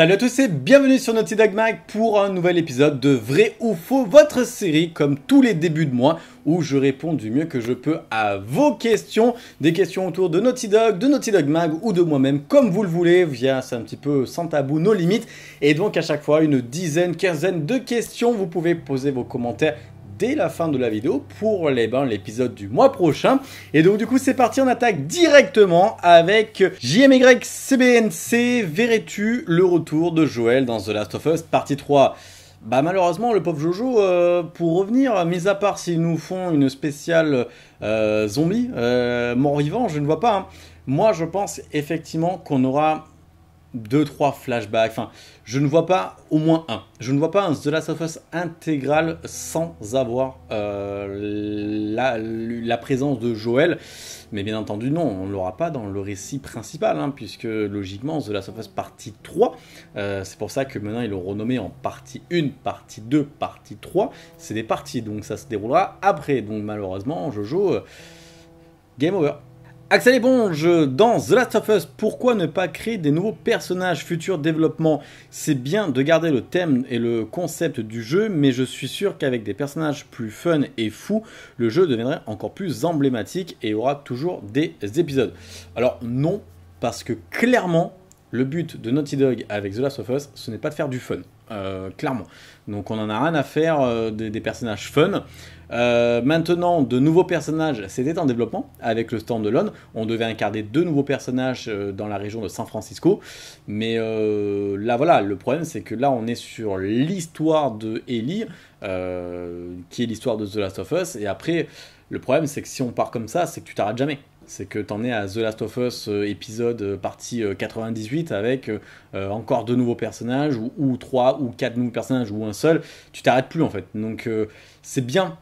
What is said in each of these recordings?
Salut à tous et bienvenue sur Naughty Dog Mag pour un nouvel épisode de Vrai ou Faux, votre série comme tous les débuts de mois où je réponds du mieux que je peux à vos questions, des questions autour de Naughty Dog, de Naughty Dog Mag ou de moi-même comme vous le voulez, via c'est un petit peu sans tabou, nos limites et donc à chaque fois une dizaine, quinzaine de questions, vous pouvez poser vos commentaires dès la fin de la vidéo pour les, eh ben, l'épisode du mois prochain. Et donc du coup c'est parti, on attaque directement avec JMY CBNC. Verrais-tu le retour de Joël dans The Last of Us partie 3 bah malheureusement le pauvre Jojo, euh, pour revenir, mis à part s'ils nous font une spéciale euh, zombie, euh, mort-vivant, je ne vois pas. Hein. Moi je pense effectivement qu'on aura deux, trois flashbacks. Enfin, je ne vois pas au moins un. Je ne vois pas un The Last of Us intégral sans avoir euh, la, présence de Joël. Mais bien entendu, non, on ne l'aura pas dans le récit principal, hein, puisque logiquement, The Last of Us partie 3, euh, c'est pour ça que maintenant ils l'ont renommé en partie 1, partie 2, partie 3, c'est des parties, donc ça se déroulera après. Donc malheureusement, Jojo, euh, game over. Axel bon Je dans The Last of Us, pourquoi ne pas créer des nouveaux personnages futurs développement, c'est bien de garder le thème et le concept du jeu, mais je suis sûr qu'avec des personnages plus fun et fous, le jeu deviendrait encore plus emblématique et aura toujours des épisodes. Alors non, parce que clairement, le but de Naughty Dog avec The Last of Us, ce n'est pas de faire du fun. Euh, clairement. Donc on en a rien à faire euh, des, personnages fun. Euh, maintenant, de nouveaux personnages, c'était en développement avec le stand-alone. On devait incarner deux nouveaux personnages dans la région de San Francisco. Mais là, voilà, le problème, c'est que là, on est sur l'histoire de Ellie, qui est l'histoire de The Last of Us. Et après, le problème, c'est que si on part comme ça, c'est que tu t'arrêtes jamais c'est que t'en es à The Last of Us euh, épisode euh, partie 98 euh, avec encore deux nouveaux personnages ou, trois ou quatre nouveaux personnages ou un seul, tu t'arrêtes plus en fait. Donc c'est bien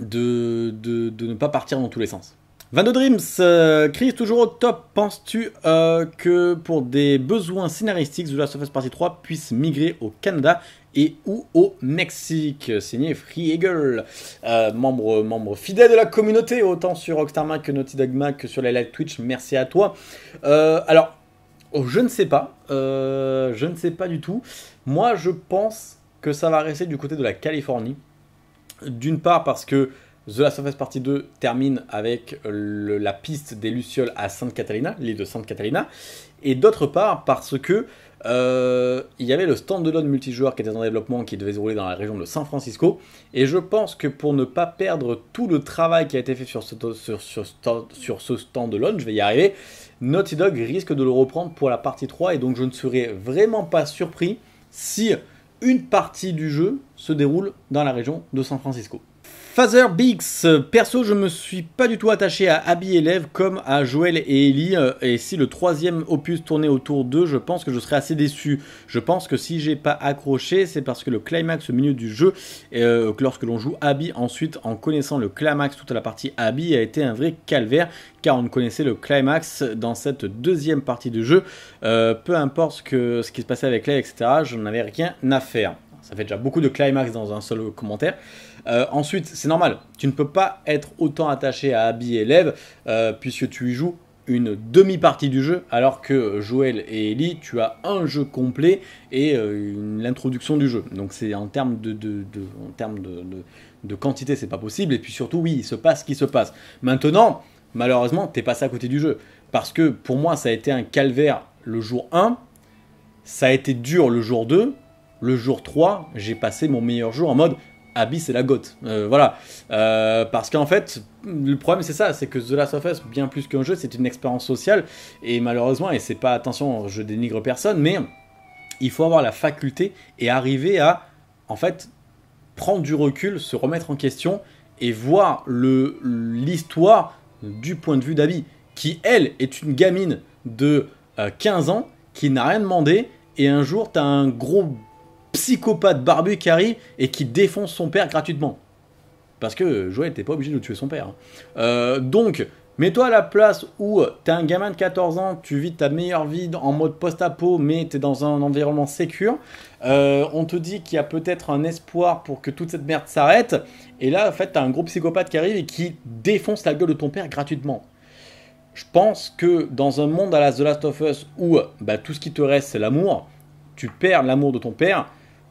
de, de, ne pas partir dans tous les sens. Vando Dreams, Chris, toujours au top. Penses-tu que pour des besoins scénaristiques, The Last of Us Partie 3 puisse migrer au Canada et ou au Mexique. Signé Free Eagle, euh, membre, fidèle de la communauté, autant sur Octarma que Naughty Dogma que sur les live Twitch. Merci à toi. Euh, alors, oh, je ne sais pas. Euh, je ne sais pas du tout. Moi, je pense que ça va rester du côté de la Californie. D'une part parce que The Last of Us Partie 2 termine avec la piste des Lucioles à Sainte Catalina, l'île de Sainte Catalina. Et d'autre part parce que euh, il y avait le stand alone multijoueur qui était en développement qui devait se rouler dans la région de San Francisco. Et je pense que pour ne pas perdre tout le travail qui a été fait sur ce, stand sur, je vais y arriver, Naughty Dog risque de le reprendre pour la partie 3. Et donc je ne serais vraiment pas surpris si une partie du jeu se déroule dans la région de San Francisco. Father Biggs, perso, je me suis pas du tout attaché à Abby Élève comme à Joël et Ellie. Euh, et si le troisième opus tournait autour d'eux, je pense que je serais assez déçu. Je pense que si j'ai pas accroché, c'est parce que le climax au milieu du jeu, euh, lorsque l'on joue Abby, ensuite en connaissant le climax, toute la partie Abby a été un vrai calvaire, car on ne connaissait le climax dans cette deuxième partie du jeu. Euh, peu importe ce, qui se passait avec elle, etc., je n'avais rien à faire. Ça fait déjà beaucoup de climax dans un seul commentaire. Euh, ensuite, c'est normal, tu ne peux pas être autant attaché à Abby et Lev euh, puisque tu y joues une demi-partie du jeu, alors que Joël et Ellie, tu as un jeu complet et euh, l'introduction du jeu. Donc c'est en termes de, en de, de quantité, c'est pas possible. Et puis surtout, oui, il se passe ce qui se passe. Maintenant, malheureusement, t'es passé à côté du jeu. Parce que pour moi, ça a été un calvaire le jour 1, ça a été dur le jour 2, le jour 3, j'ai passé mon meilleur jour en mode Abby c'est la goutte, euh, voilà. Euh, parce qu'en fait, le problème c'est ça, c'est que The Last of Us, bien plus qu'un jeu, c'est une expérience sociale. Et malheureusement, et c'est pas, attention, je dénigre personne, mais il faut avoir la faculté et arriver à, en fait, prendre du recul, se remettre en question et voir l'histoire du point de vue d'Abby, qui elle est une gamine de 15 euh, ans qui n'a rien demandé et un jour t'as un gros psychopathe barbu qui arrive et qui défonce son père gratuitement. Parce que Joël n'était pas obligé de tuer son père. Hein. Euh, donc, mets-toi à la place où t'es un gamin de 14 ans, tu vis ta meilleure vie en mode post-apo, mais t'es dans un environnement sécur. Euh, on te dit qu'il y a peut-être un espoir pour que toute cette merde s'arrête. Et là, en fait, t'as un gros psychopathe qui arrive et qui défonce la gueule de ton père gratuitement. Je pense que dans un monde à la The Last of Us où bah, tout ce qui te reste, c'est l'amour, tu perds l'amour de ton père,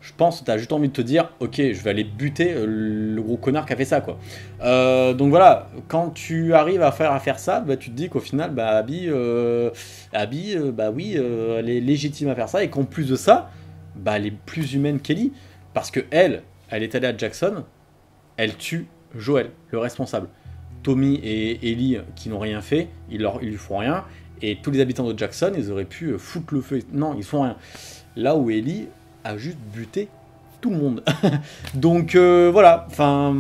je pense que tu as juste envie de te dire ok je vais aller buter euh, le gros connard qui a fait ça quoi euh, donc voilà quand tu arrives à faire à faire ça bah, tu te dis qu'au final bah Abby, euh, Abby bah oui elle est légitime à faire ça et qu'en plus de ça bah elle est plus humaine qu'Ellie parce que elle elle est allée à Jackson elle tue Joël le responsable Tommy et Ellie qui n'ont rien fait ils leur ils lui font rien et tous les habitants de Jackson ils auraient pu foutre le feu non ils font rien là où Ellie juste buté tout le monde. Donc euh, voilà, enfin,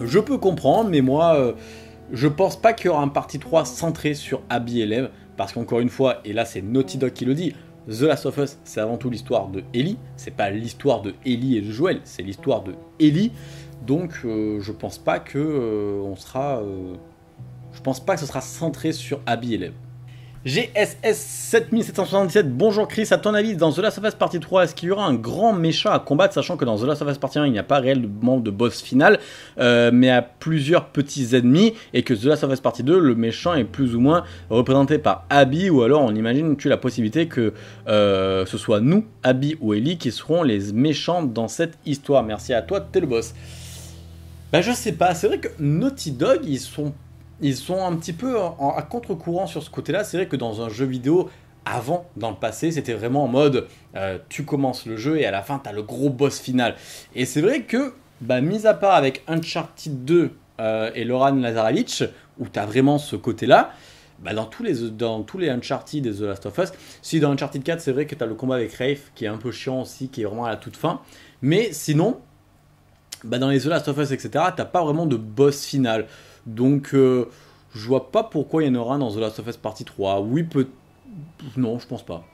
je peux comprendre, mais moi, euh, je pense pas qu'il y aura un parti 3 centré sur Abby et Lev, parce qu'encore une fois, et là c'est Naughty Dog qui le dit, The Last of Us, c'est avant tout l'histoire de Ellie, c'est pas l'histoire de Ellie et de Joël, c'est l'histoire de Ellie. Donc euh, je pense pas que on sera je pense pas que ce sera centré sur Abby et Lev. GSS 7777, bonjour Chris, à ton avis, dans The Last of Us Partie 3, est-ce qu'il y aura un grand méchant à combattre, sachant que dans The Last of Us Partie 1, il n'y a pas réellement de boss final, euh, mais à plusieurs petits ennemis, et que The Last of Us Partie 2, le méchant est plus ou moins représenté par Abby, ou alors on imagine tu la possibilité que euh, ce soit nous, Abby ou Ellie, qui seront les méchants dans cette histoire. Merci à toi, t'es le boss. Bah je sais pas, c'est vrai que Naughty Dog, ils sont ils sont un petit peu à contre-courant sur ce côté-là. C'est vrai que dans un jeu vidéo, avant, dans le passé, c'était vraiment en mode euh, tu commences le jeu et à la fin, tu as le gros boss final. Et c'est vrai que, bah, mis à part avec Uncharted 2 euh, et Loran Lazarevich, où tu as vraiment ce côté-là, bah, dans, tous les, dans tous les Uncharted et The Last of Us, si dans Uncharted 4, c'est vrai que tu as le combat avec Rafe qui est un peu chiant aussi, qui est vraiment à la toute fin, mais sinon, bah, dans les The Last of Us, etc., t'as pas vraiment de boss final. Donc, euh, je vois pas pourquoi il y en aura dans The Last of Us Partie 3. Oui, peut. Non, je pense pas.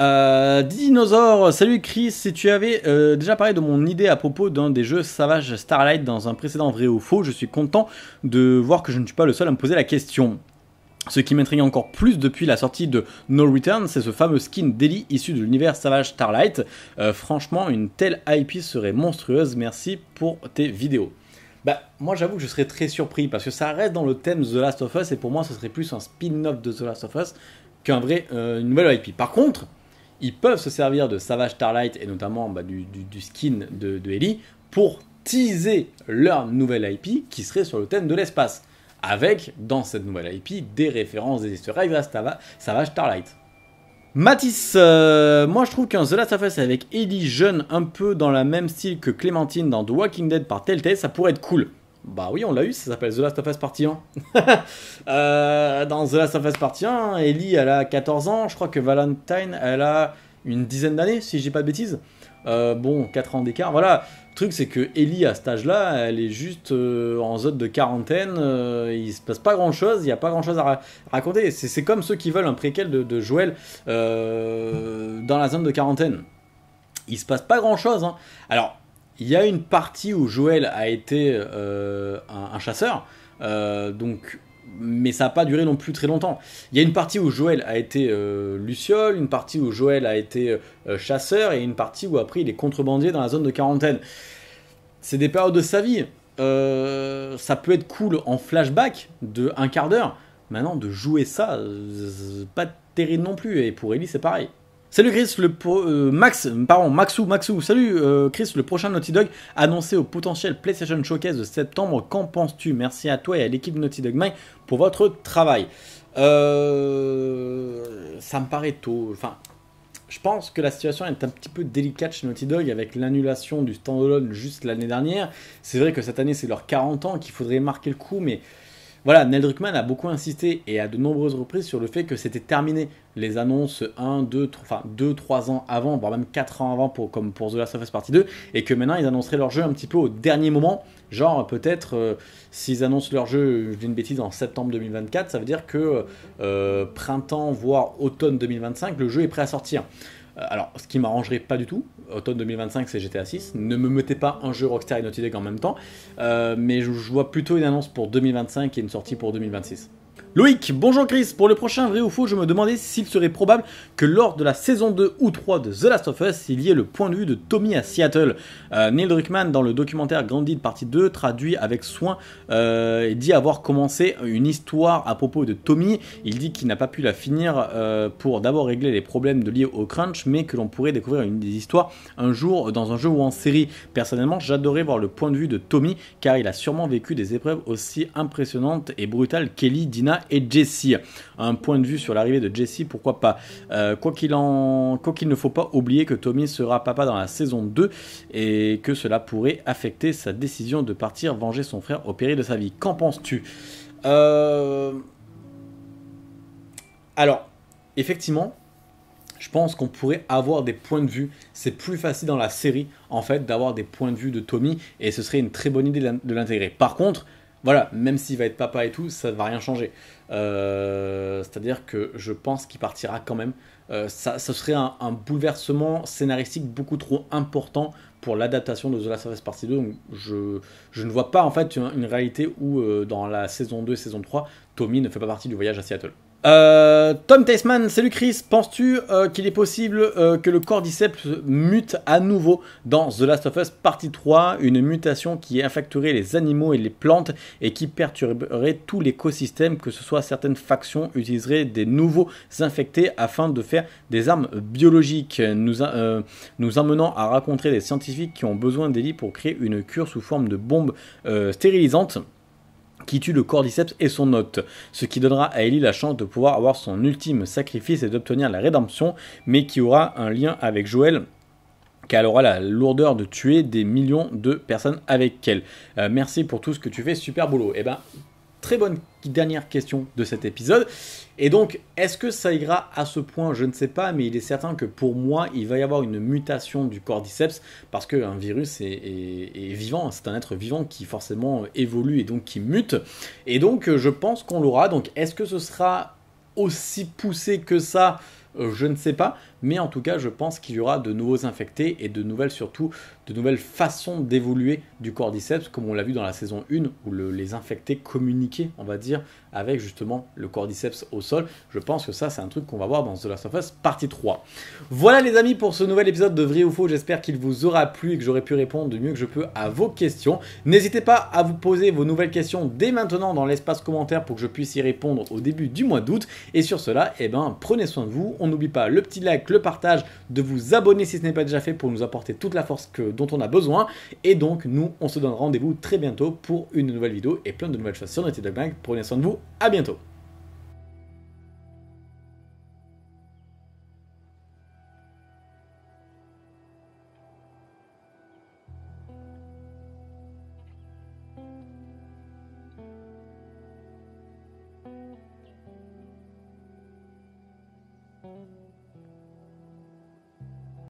Euh, Dinosaur, salut Chris, si tu avais euh, déjà parlé de mon idée à propos d'un des jeux Savage Starlight dans un précédent vrai ou faux, je suis content de voir que je ne suis pas le seul à me poser la question. Ce qui m'intrigue encore plus depuis la sortie de No Return, c'est ce fameux skin Daily issu de l'univers Savage Starlight. Euh, franchement, une telle IP serait monstrueuse, merci pour tes vidéos. Bah, moi j'avoue que je serais très surpris parce que ça reste dans le thème The Last of Us et pour moi ce serait plus un spin-off de The Last of Us qu'un vrai euh, nouvelle IP. Par contre, ils peuvent se servir de Savage Starlight et notamment bah, du, skin de, Ellie pour teaser leur nouvelle IP qui serait sur le thème de l'espace avec dans cette nouvelle IP des références des easter à Savage Starlight. Matisse euh, moi je trouve qu'un The Last of Us avec Ellie jeune, un peu dans la même style que Clémentine dans The Walking Dead par Telltale, ça pourrait être cool. Bah oui, on l'a eu, ça s'appelle The Last of Us Partie euh, 1. dans The Last of Us Partie 1, Ellie, elle a 14 ans, je crois que Valentine, elle a une dizaine d'années, si j'ai pas de bêtises. Euh, bon, quatre ans d'écart. Voilà, le truc c'est que Ellie à cet âge-là, elle est juste euh, en zone de quarantaine, euh, il se passe pas grand-chose, il y a pas grand-chose à raconter. C'est comme ceux qui veulent un préquel de, de Joël dans la zone de quarantaine. Il se passe pas grand-chose. Hein. Alors, il y a une partie où Joel a été un, un, chasseur, donc mais ça n'a pas duré non plus très longtemps. Il y a une partie où Joël a été euh, luciole, une partie où Joël a été euh, chasseur, et une partie où après il est contrebandier dans la zone de quarantaine. C'est des périodes de sa vie. Euh, ça peut être cool en flashback de un quart d'heure. Maintenant, de jouer ça, pas terrible non plus. Et pour Ellie, c'est pareil. Salut Chris, le euh, Max, pardon, Salut euh, Chris, le prochain Naughty Dog annoncé au potentiel PlayStation Showcase de septembre. Qu'en penses-tu Merci à toi et à l'équipe Naughty Dog Mind pour votre travail. Euh, ça me paraît tôt. Enfin, je pense que la situation est un petit peu délicate chez Naughty Dog avec l'annulation du standalone juste l'année dernière. C'est vrai que cette année c'est leur 40 ans qu'il faudrait marquer le coup, mais voilà, Neil Druckmann a beaucoup insisté et à de nombreuses reprises sur le fait que c'était terminé. Les annonces 1, 2, 3, enfin 2, 3 ans avant, voire même 4 ans avant, pour, comme pour The Last of Us Part 2, et que maintenant ils annonceraient leur jeu un petit peu au dernier moment. Genre, peut-être, euh, s'ils annoncent leur jeu, je dis une bêtise, en septembre 2024, ça veut dire que euh, printemps, voire automne 2025, le jeu est prêt à sortir. Euh, alors, ce qui m'arrangerait pas du tout, automne 2025, c'est GTA 6. Ne me mettez pas un jeu Rockstar et Naughty Dog en même temps, euh, mais je vois plutôt une annonce pour 2025 et une sortie pour 2026. Loïc, bonjour Chris. Pour le prochain vrai ou faux, je me demandais s'il serait probable que lors de la saison 2 ou 3 de The Last of Us, il y ait le point de vue de Tommy à Seattle. Euh, Neil Druckmann, dans le documentaire Grandid partie 2, traduit avec soin euh, et dit avoir commencé une histoire à propos de Tommy. Il dit qu'il n'a pas pu la finir euh, pour d'abord régler les problèmes de liés au crunch, mais que l'on pourrait découvrir une des histoires un jour dans un jeu ou en série. Personnellement, j'adorais voir le point de vue de Tommy car il a sûrement vécu des épreuves aussi impressionnantes et brutales qu'Ellie, Dina et Jessie. Un point de vue sur l'arrivée de Jessie, pourquoi pas euh, Quoi qu'il en... Quoi qu'il ne faut pas oublier que Tommy sera papa dans la saison 2 et que cela pourrait affecter sa décision de partir venger son frère au péril de sa vie. Qu'en penses-tu euh, Alors, effectivement, je pense qu'on pourrait avoir des points de vue. C'est plus facile dans la série, en fait, d'avoir des points de vue de Tommy, et ce serait une très bonne idée de l'intégrer. Par contre, voilà, même s'il va être papa et tout, ça ne va rien changer. Euh, c'est-à-dire que je pense qu'il partira quand même. Euh, ça, serait un, bouleversement scénaristique beaucoup trop important pour l'adaptation de The Last of Us Part 2. Donc je, ne vois pas en fait une, réalité où euh, dans la saison 2 et saison 3, Tommy ne fait pas partie du voyage à Seattle. Euh, Tom Tasman, salut Chris, penses-tu euh, qu'il est possible euh, que le cordyceps mute à nouveau dans The Last of Us Partie 3, une mutation qui affecterait les animaux et les plantes et qui perturberait tout l'écosystème, que ce soit certaines factions utiliseraient des nouveaux infectés afin de faire des armes biologiques, nous, nous emmenant à rencontrer des scientifiques qui ont besoin d'élits pour créer une cure sous forme de bombe stérilisante qui tue le cordyceps et son hôte, ce qui donnera à Ellie la chance de pouvoir avoir son ultime sacrifice et d'obtenir la rédemption, mais qui aura un lien avec Joël car elle aura la lourdeur de tuer des millions de personnes avec elle. Euh, merci pour tout ce que tu fais, super boulot. Et eh ben, Très bonne dernière question de cet épisode. Et donc, est-ce que ça ira à ce point Je ne sais pas, mais il est certain que pour moi, il va y avoir une mutation du cordyceps parce qu'un virus est, est vivant, c'est un être vivant qui forcément évolue et donc qui mute. Et donc, je pense qu'on l'aura. Donc, est-ce que ce sera aussi poussé que ça euh, je ne sais pas, mais en tout cas je pense qu'il y aura de nouveaux infectés et de nouvelles surtout, de nouvelles façons d'évoluer du cordyceps, comme on l'a vu dans la saison 1 où les infectés communiquaient, on va dire, avec justement le cordyceps au sol. Je pense que ça c'est un truc qu'on va voir dans The Last of Us partie 3. Voilà les amis pour ce nouvel épisode de Vrai ou Faux, j'espère qu'il vous aura plu et que j'aurai pu répondre de mieux que je peux à vos questions. N'hésitez pas à vous poser vos nouvelles questions dès maintenant dans l'espace commentaire pour que je puisse y répondre au début du mois d'août. Et sur cela, eh ben, prenez soin de vous. On n'oublie pas le petit like le partage, de vous abonner si ce n'est pas déjà fait pour nous apporter toute la force que, dont on a besoin. Et donc, nous, on se donne rendez-vous très bientôt pour une nouvelle vidéo et plein de nouvelles choses sur Naughty Dog Prenez soin de vous, à bientôt.